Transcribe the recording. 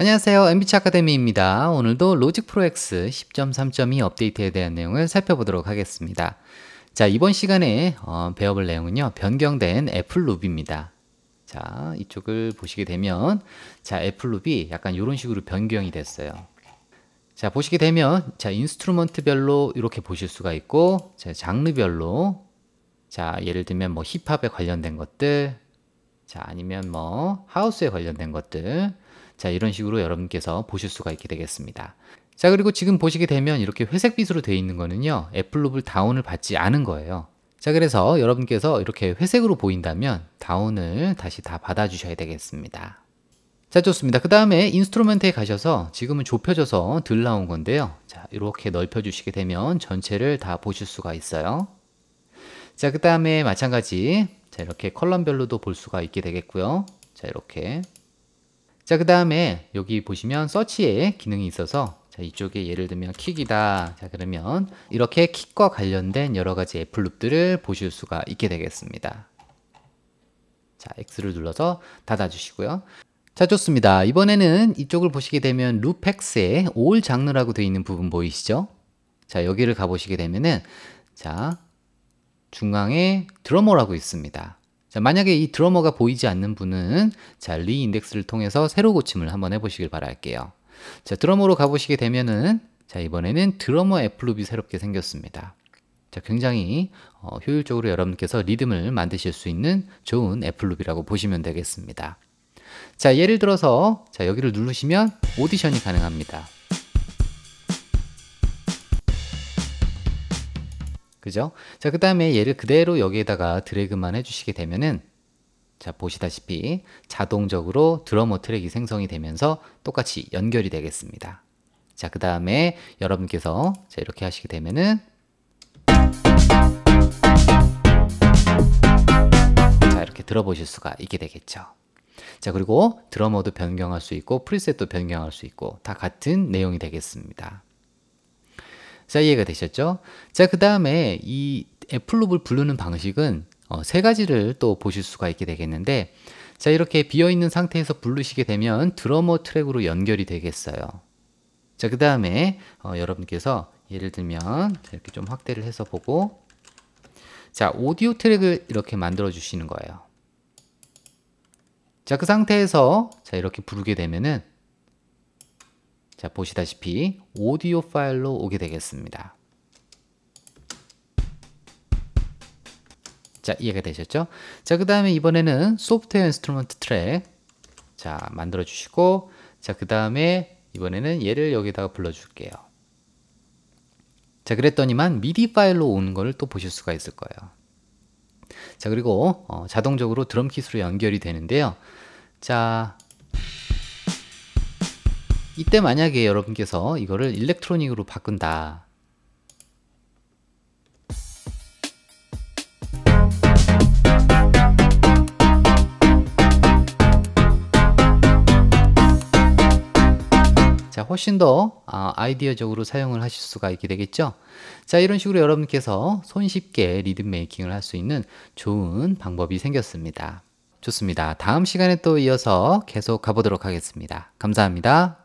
안녕하세요. MBC 아카데미입니다. 오늘도 로직 프로 X 10.3.2 업데이트에 대한 내용을 살펴보도록 하겠습니다. 자, 이번 시간에 어, 배워볼 내용은요. 변경된 애플 룹입니다. 자, 이쪽을 보시게 되면 자, 애플 룹이 약간 이런 식으로 변경이 됐어요. 자, 보시게 되면 자, 인스트루먼트별로 이렇게 보실 수가 있고 자, 장르별로 자, 예를 들면 뭐 힙합에 관련된 것들 자, 아니면 뭐 하우스에 관련된 것들 자 이런 식으로 여러분께서 보실 수가 있게 되겠습니다. 자 그리고 지금 보시게 되면 이렇게 회색빛으로 되어 있는 거는요 애플로블 다운을 받지 않은 거예요. 자 그래서 여러분께서 이렇게 회색으로 보인다면 다운을 다시 다 받아주셔야 되겠습니다. 자 좋습니다 그 다음에 인스트루먼트에 가셔서 지금은 좁혀져서 덜 나온 건데요 자 이렇게 넓혀 주시게 되면 전체를 다 보실 수가 있어요 자 그 다음에 마찬가지 자 이렇게 컬럼별로도 볼 수가 있게 되겠고요 자 이렇게 자, 그 다음에 여기 보시면 서치에 기능이 있어서 자, 이쪽에 예를 들면 킥이다. 자, 그러면 이렇게 킥과 관련된 여러 가지 애플 룹들을 보실 수가 있게 되겠습니다. 자, X를 눌러서 닫아주시고요. 자, 좋습니다. 이번에는 이쪽을 보시게 되면 루펙스의 올 장르라고 되어 있는 부분 보이시죠? 자, 여기를 가보시게 되면은 자, 중앙에 드러머라고 있습니다. 자, 만약에 이 드러머가 보이지 않는 분은 자, 리 인덱스를 통해서 새로 고침을 한번 해보시길 바랄게요. 자, 드러머로 가보시게 되면은 자, 이번에는 드러머 애플룹이 새롭게 생겼습니다. 자, 굉장히 어, 효율적으로 여러분께서 리듬을 만드실 수 있는 좋은 애플룹이라고 보시면 되겠습니다. 자, 예를 들어서 자, 여기를 누르시면 오디션이 가능합니다. 그죠? 자, 그 다음에 얘를 그대로 여기에다가 드래그만 해주시게 되면은 자, 보시다시피 자동적으로 드러머 트랙이 생성이 되면서 똑같이 연결이 되겠습니다. 자, 그 다음에 여러분께서 자, 이렇게 하시게 되면은 자, 이렇게 들어보실 수가 있게 되겠죠. 자, 그리고 드러머도 변경할 수 있고 프리셋도 변경할 수 있고 다 같은 내용이 되겠습니다. 자, 이해가 되셨죠? 자, 그 다음에 이 애플롭을 부르는 방식은 어, 세 가지를 또 보실 수가 있게 되겠는데 자, 이렇게 비어있는 상태에서 부르시게 되면 드러머 트랙으로 연결이 되겠어요. 자, 그 다음에 어, 여러분께서 예를 들면 이렇게 좀 확대를 해서 보고 자, 오디오 트랙을 이렇게 만들어 주시는 거예요. 자, 그 상태에서 자, 이렇게 부르게 되면은 자, 보시다시피 오디오 파일로 오게 되겠습니다. 자, 이해가 되셨죠? 자, 그 다음에 이번에는 소프트웨어 인스트루먼트 트랙. 자, 만들어 주시고, 자, 그 다음에 이번에는 얘를 여기다가 불러줄게요. 자, 그랬더니만 미디 파일로 오는 거를 또 보실 수가 있을 거예요. 자, 그리고 어, 자동적으로 드럼 킷으로 연결이 되는데요. 자, 이때 만약에 여러분께서 이거를 일렉트로닉으로 바꾼다 자, 훨씬 더 아, 아이디어적으로 사용을 하실 수가 있게 되겠죠 자 이런 식으로 여러분께서 손쉽게 리듬 메이킹을 할 수 있는 좋은 방법이 생겼습니다 좋습니다 다음 시간에 또 이어서 계속 가보도록 하겠습니다 감사합니다